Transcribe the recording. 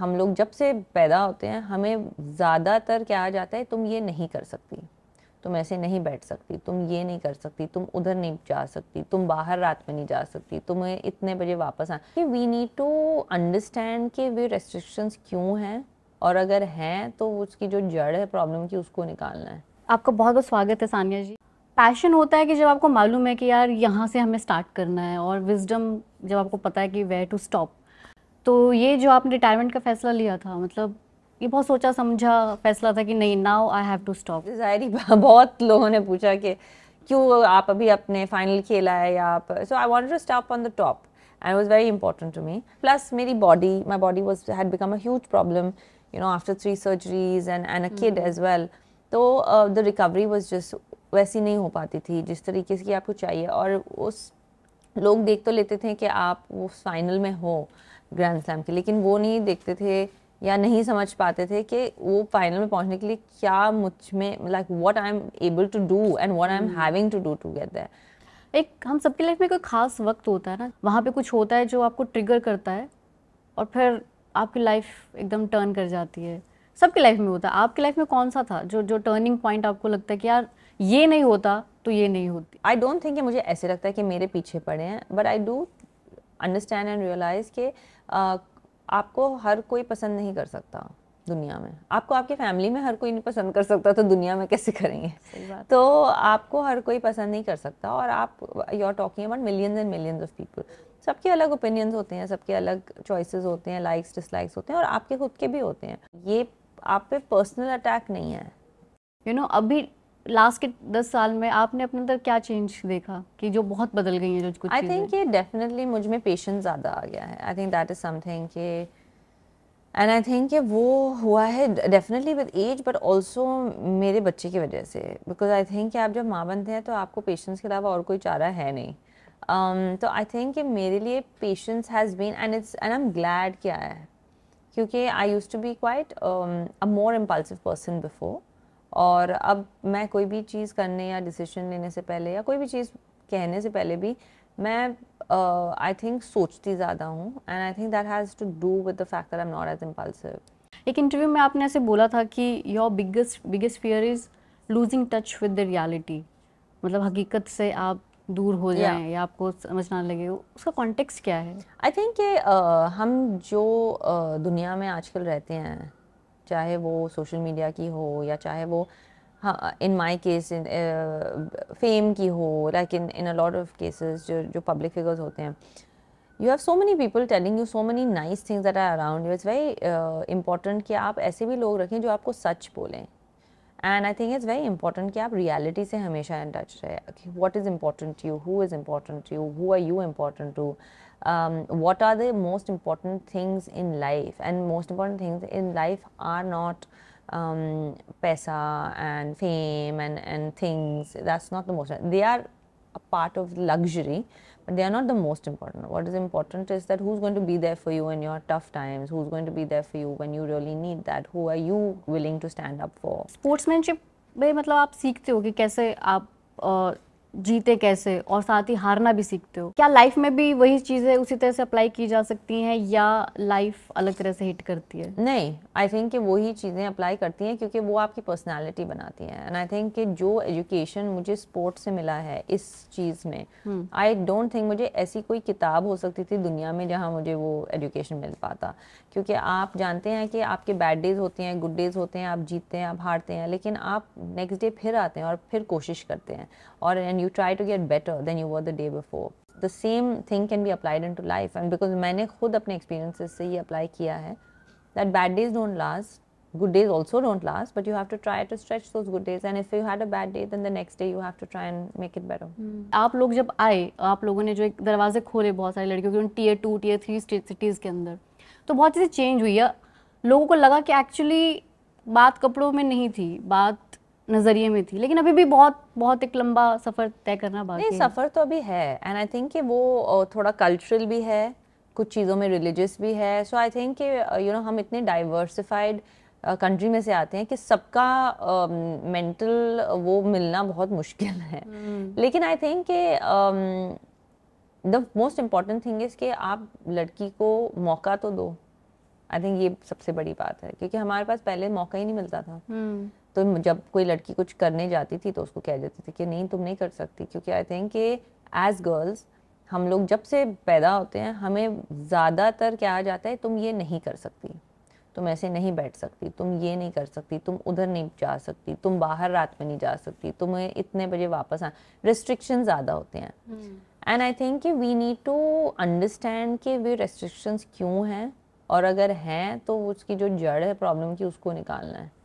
हम लोग जब से पैदा होते हैं हमें ज़्यादातर क्या आ जाता है तुम ये नहीं कर सकती तुम ऐसे नहीं बैठ सकती तुम ये नहीं कर सकती तुम उधर नहीं जा सकती तुम बाहर रात में नहीं जा सकती तुम्हें इतने बजे वापस आ वी नीड टू अंडरस्टैंड कि वे रेस्ट्रिक्शंस क्यों हैं और अगर हैं तो उसकी जो जड़ है प्रॉब्लम की उसको निकालना है आपका बहुत बहुत स्वागत है सानिया जी पैशन होता है कि जब आपको मालूम है कि यार यहाँ से हमें स्टार्ट करना है और विजडम जब आपको पता है कि वेयर टू स्टॉप तो ये जो आपने रिटायरमेंट का फैसला लिया था मतलब ये बहुत सोचा समझा फैसला था कि नहीं now I have to stop जाहिर बहुत लोगों ने पूछा कि क्यों आप अभी अपने फाइनल खेला है या आप so I want to stop on the top and was very important to me plus मेरी body my body was had become a huge problem you know after three surgeries and an a kid as well तो the recovery was just वैसी नहीं हो पाती थी जिस तरीके से आपको चाहिए और उस लोग देख तो लेते थे कि आप उस फाइनल में हो ग्रैंड स्लैम के लेकिन वो नहीं देखते थे या नहीं समझ पाते थे कि वो फाइनल में पहुंचने के लिए क्या मुझ में like what I am able to do and what I am having to do to get एक हम सबके लाइफ में कोई खास वक्त होता है ना वहाँ पे कुछ होता है जो आपको ट्रिगर करता है और फिर आपकी लाइफ एकदम टर्न कर जाती है सबके लाइफ में होता है आपकी लाइफ में कौन सा था जो जो टर्निंग पॉइंट आपको लगता है कि यार ये नहीं होता तो ये नहीं होती आई डोंट थिंक मुझे ऐसे लगता है कि मेरे पीछे पड़े हैं but I do understand and realise के आपको हर कोई पसंद नहीं कर सकता दुनिया में आपको आपकी फैमिली में हर कोई नहीं पसंद कर सकता तो दुनिया में कैसे करेंगे तो आपको हर कोई पसंद नहीं कर सकता और आप you are talking about millions and millions of people सबके अलग ओपिनियंस होते हैं सबके अलग चॉइसेस होते हैं लाइक्स डिसलाइक्स होते हैं और आपके खुद के भी होते हैं ये आप पे पर्सनल अटैक नहीं है यू you नो know, अभी लास्ट के दस साल में आपने अपने अंदर क्या चेंज देखा कि जो बहुत बदल गई है जो कुछ आई थिंक ये डेफिनेटली मुझ में पेशेंस ज़्यादा आ गया है I think that is something कि एंड आई थिंक वो हुआ है definitely with age but also मेरे बच्चे की वजह से बिकॉज आई थिंक आप जब माँ बनते हैं तो आपको पेशेंस के अलावा और कोई चारा है नहीं um, तो आई थिंक मेरे लिए patience has been and it's and I am glad क्या है क्योंकि I use to be quite a more impulsive person before और अब मैं कोई भी चीज़ करने या डिसीजन लेने से पहले या कोई भी चीज़ कहने से पहले भी मैं आई uh, थिंक सोचती ज़्यादा हूँ and I think that has to do with the fact that I am not as impulsive एक इंटरव्यू में आपने ऐसे बोला था कि your biggest biggest fear is losing touch with the reality मतलब हकीकत से आप दूर हो जाए yeah. या आपको समझना लगे उसका कॉन्टेक्स्ट क्या है आई थिंक uh, हम जो uh, दुनिया में आजकल रहते हैं चाहे वो सोशल मीडिया की हो या चाहे वो हाँ इन माई केस इन फेम की हो like in in a lot of cases जो जो पब्लिक फिगर्स होते हैं you have so many people telling you so many nice things that are around you it's very important कि आप ऐसे भी लोग रखें जो आपको सच बोलें and I think is very important कि आप रियलिटी से हमेशा इन टच रहे कि what is important you who is important you who are you important to what are the most important things in life and most important things in life are not पैसा and fame and and things that's not the most they are a part of luxury but they are not the most important. What is important is that who's going to be there for you in your tough times, who's going to be there for you when you really need that, who are you willing to stand up for. Sportsmanship you learn how to जीते कैसे और साथ ही हारना भी सीखते हो क्या life में भी वही चीज़ें उसी तरह से अप्लाई की जा सकती हैं या लाइफ अलग तरह से हिट करती है नहीं आई थिंक वही चीज़ें अप्लाई करती हैं क्योंकि वो आपकी पर्सनालिटी बनाती हैं एंड आई थिंक जो एजुकेशन मुझे स्पोर्ट से मिला है इस चीज़ में आई डोंट थिंक मुझे ऐसी कोई किताब हो सकती थी दुनिया में जहाँ मुझे वो एजुकेशन मिल पाता क्योंकि आप जानते हैं कि आपके बैड डेज होते हैं गुड डेज होते हैं आप जीतते हैं आप हारते हैं लेकिन आप नेक्स्ट डे फिर आते हैं और फिर कोशिश करते हैं और and you try to get better than you were the day before. The same thing can be applied into life and because मैंने खुद अपने experiences से ये apply किया है that bad days don't last, good days also don't last, but you have to try to stretch those good days and if you had a bad day then the next day you have to try and make it better. आप लोग जब आए आप लोगों ने जो एक दरवाजे खोले बहुत सारी लड़कियों के उन tier two tier three cities के अंदर तो बहुत चीज़ें चेंज हुई है लोगों को लगा कि एक्चुअली बात कपड़ों में नहीं थी बात नज़रिए में थी लेकिन अभी भी बहुत बहुत एक लंबा सफ़र तय करना बाकी नहीं सफ़र तो अभी है एंड आई थिंक कि वो थोड़ा कल्चरल भी है कुछ चीज़ों में रिलीजियस भी है सो आई थिंक कि यू नो हम इतने डाइवर्सिफाइड कंट्री में से आते हैं कि सबका मेंटल uh, वो मिलना बहुत मुश्किल है hmm. लेकिन आई थिंक कि the most important thing is कि आप लड़की को मौका तो दो आई थिंक ये सबसे बड़ी बात है क्योंकि हमारे पास पहले मौका ही नहीं मिलता था hmm. तो जब कोई लड़की कुछ करने जाती थी तो उसको कह देती थी कि नहीं तुम नहीं कर सकती क्योंकि आई थिंक कि एज गर्ल्स हम लोग जब से पैदा होते हैं हमें ज़्यादातर क्या आ जाता है तुम ये नहीं कर सकती तुम ऐसे नहीं बैठ सकती तुम ये नहीं कर सकती तुम उधर नहीं जा सकती तुम बाहर रात में नहीं जा सकती तुम्हें इतने बजे वापस आ रिस्ट्रिक्शन ज़्यादा होते हैं एंड आई थिंक कि वी नीड टू अंडरस्टैंड कि वे रेस्ट्रिक्शंस क्यों हैं और अगर हैं तो उसकी जो जड़ है प्रॉब्लम की उसको निकालना है